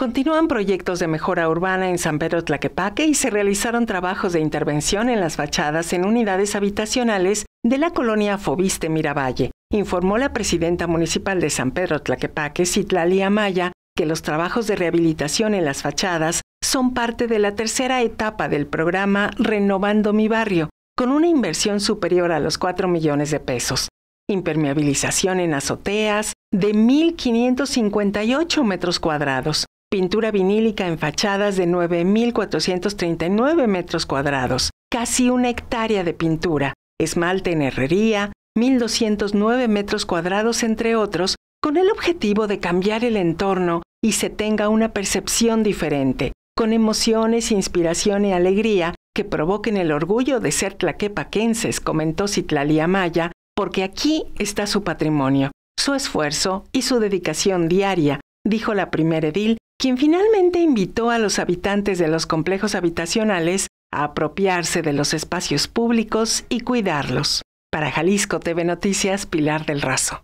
Continúan proyectos de mejora urbana en San Pedro Tlaquepaque y se realizaron trabajos de intervención en las fachadas en unidades habitacionales de la colonia Fobiste Miravalle, informó la presidenta municipal de San Pedro Tlaquepaque, Citlali Amaya, que los trabajos de rehabilitación en las fachadas son parte de la tercera etapa del programa Renovando mi barrio, con una inversión superior a los 4 millones de pesos. Impermeabilización en azoteas de 1.558 metros cuadrados, pintura vinílica en fachadas de 9.439 metros cuadrados, casi una hectárea de pintura, esmalte en herrería, 1.209 metros cuadrados entre otros, con el objetivo de cambiar el entorno y se tenga una percepción diferente, con emociones, inspiración y alegría que provoquen el orgullo de ser tlaquepaquenses, comentó Citlali Maya, porque aquí está su patrimonio, su esfuerzo y su dedicación diaria, dijo la primera edil quien finalmente invitó a los habitantes de los complejos habitacionales a apropiarse de los espacios públicos y cuidarlos. Para Jalisco TV Noticias, Pilar del Razo.